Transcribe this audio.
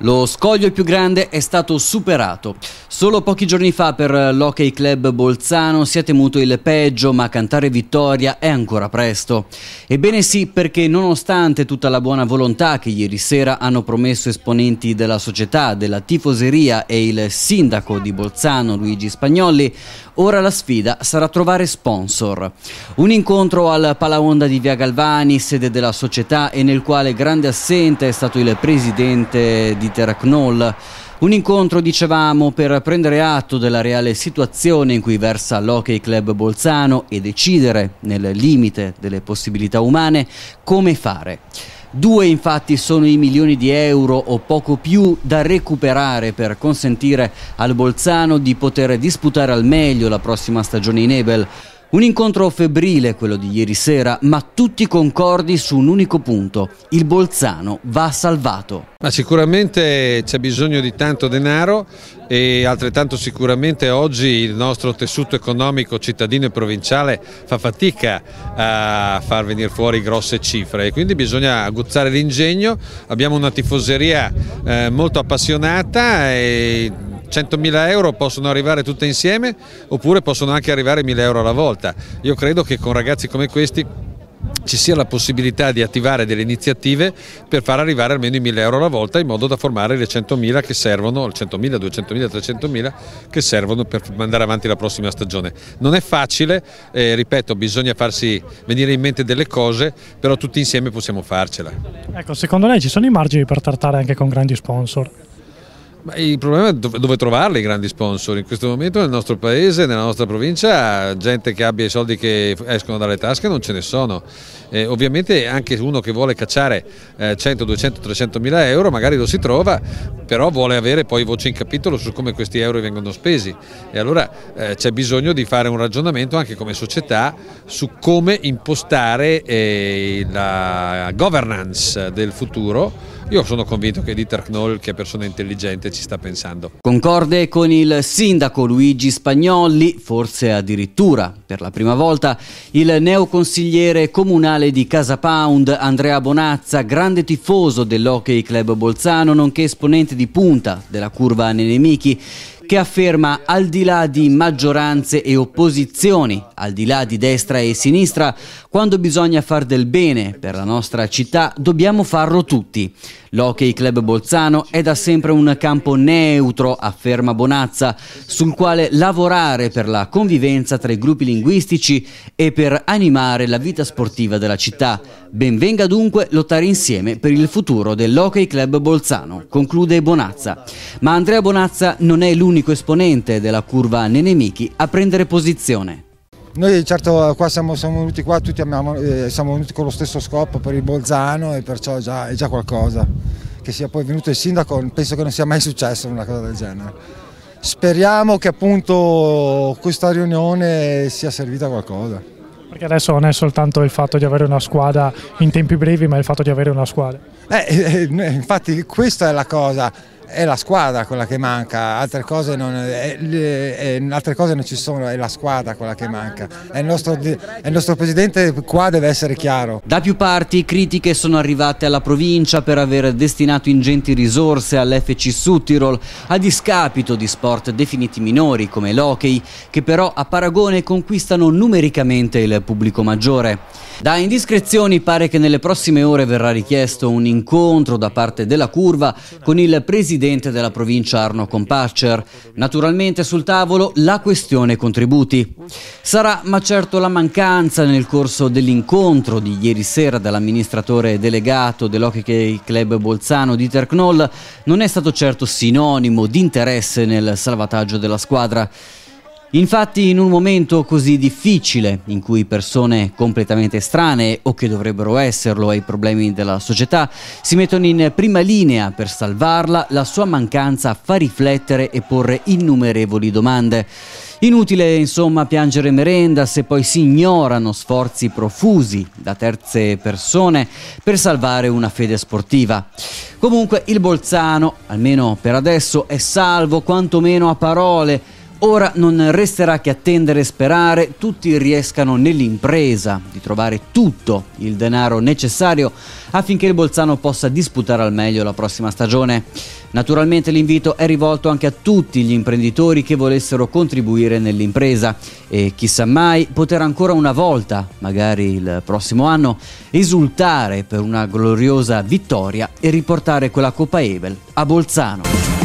Lo scoglio più grande è stato superato. Solo pochi giorni fa per l'Hockey Club Bolzano si è temuto il peggio, ma cantare vittoria è ancora presto. Ebbene sì, perché nonostante tutta la buona volontà che ieri sera hanno promesso esponenti della società, della tifoseria e il sindaco di Bolzano Luigi Spagnolli, Ora la sfida sarà trovare sponsor. Un incontro al Palaonda di Via Galvani, sede della società e nel quale grande assente è stato il presidente di Terracnol. Un incontro, dicevamo, per prendere atto della reale situazione in cui versa l'Hockey Club Bolzano e decidere, nel limite delle possibilità umane, come fare. Due infatti sono i milioni di euro o poco più da recuperare per consentire al Bolzano di poter disputare al meglio la prossima stagione in Ebel. Un incontro febbrile quello di ieri sera, ma tutti concordi su un unico punto, il Bolzano va salvato. Ma sicuramente c'è bisogno di tanto denaro e altrettanto sicuramente oggi il nostro tessuto economico cittadino e provinciale fa fatica a far venire fuori grosse cifre e quindi bisogna aguzzare l'ingegno, abbiamo una tifoseria eh, molto appassionata e 100.000 euro possono arrivare tutte insieme oppure possono anche arrivare 1.000 euro alla volta. Io credo che con ragazzi come questi ci sia la possibilità di attivare delle iniziative per far arrivare almeno i 1000 euro alla volta in modo da formare le 100.000 che servono, 100.000, 200.000, 300.000 che servono per mandare avanti la prossima stagione. Non è facile, eh, ripeto, bisogna farsi venire in mente delle cose, però tutti insieme possiamo farcela. Ecco, secondo lei ci sono i margini per trattare anche con grandi sponsor? Ma il problema è dove, trovarli i grandi sponsor. In questo momento nel nostro paese, nella nostra provincia, gente che abbia i soldi che escono dalle tasche non ce ne sono. Eh, ovviamente anche uno che vuole cacciare 100, 200, 300 mila euro magari lo si trova, però vuole avere poi voce in capitolo su come questi euro vengono spesi. E allora eh, c'è bisogno di fare un ragionamento anche come società su come impostare eh, la governance del futuro io sono convinto che Dieter Knoll, che è persona intelligente, ci sta pensando. Concorde con il sindaco Luigi Spagnolli, forse addirittura per la prima volta, il neoconsigliere comunale di Casa Pound, Andrea Bonazza, grande tifoso dell'Hockey Club Bolzano, nonché esponente di punta della curva Nenemichi, che afferma al di là di maggioranze e opposizioni, al di là di destra e sinistra, quando bisogna far del bene per la nostra città, dobbiamo farlo tutti. L'Hockey Club Bolzano è da sempre un campo neutro, afferma Bonazza, sul quale lavorare per la convivenza tra i gruppi linguistici e per animare la vita sportiva della città. Benvenga dunque lottare insieme per il futuro dell'Hockey Club Bolzano, conclude Bonazza. Ma Andrea Bonazza non è l'unico esponente della curva Nenemichi a prendere posizione. Noi certo qua siamo, siamo venuti qua, tutti amiamo, eh, siamo venuti con lo stesso scopo per il Bolzano e perciò già, è già qualcosa. Che sia poi venuto il sindaco penso che non sia mai successo una cosa del genere. Speriamo che appunto questa riunione sia servita a qualcosa. Perché adesso non è soltanto il fatto di avere una squadra in tempi brevi ma il fatto di avere una squadra. Eh, eh, eh infatti questa è la cosa è la squadra quella che manca, altre cose, non, è, è, altre cose non, ci sono, è la squadra quella che manca. È il, nostro, è il nostro presidente qua deve essere chiaro. Da più parti critiche sono arrivate alla provincia per aver destinato ingenti risorse all'FC Suttirol a discapito di sport definiti minori come l'hockey, che però a paragone conquistano numericamente il pubblico maggiore. Da indiscrezioni pare che nelle prossime ore verrà richiesto un incontro da parte della curva con il presidente presidente della provincia Arno Compacer. Naturalmente sul tavolo la questione contributi. Sarà ma certo la mancanza nel corso dell'incontro di ieri sera dall'amministratore delegato dell'Hockey Club Bolzano Dieter Knoll non è stato certo sinonimo di interesse nel salvataggio della squadra. Infatti in un momento così difficile, in cui persone completamente estranee o che dovrebbero esserlo ai problemi della società, si mettono in prima linea per salvarla, la sua mancanza fa riflettere e porre innumerevoli domande. Inutile insomma piangere merenda se poi si ignorano sforzi profusi da terze persone per salvare una fede sportiva. Comunque il Bolzano, almeno per adesso, è salvo quantomeno a parole Ora non resterà che attendere e sperare tutti riescano nell'impresa di trovare tutto il denaro necessario affinché il Bolzano possa disputare al meglio la prossima stagione. Naturalmente l'invito è rivolto anche a tutti gli imprenditori che volessero contribuire nell'impresa e chissà mai poter ancora una volta, magari il prossimo anno, esultare per una gloriosa vittoria e riportare quella Coppa Ebel a Bolzano.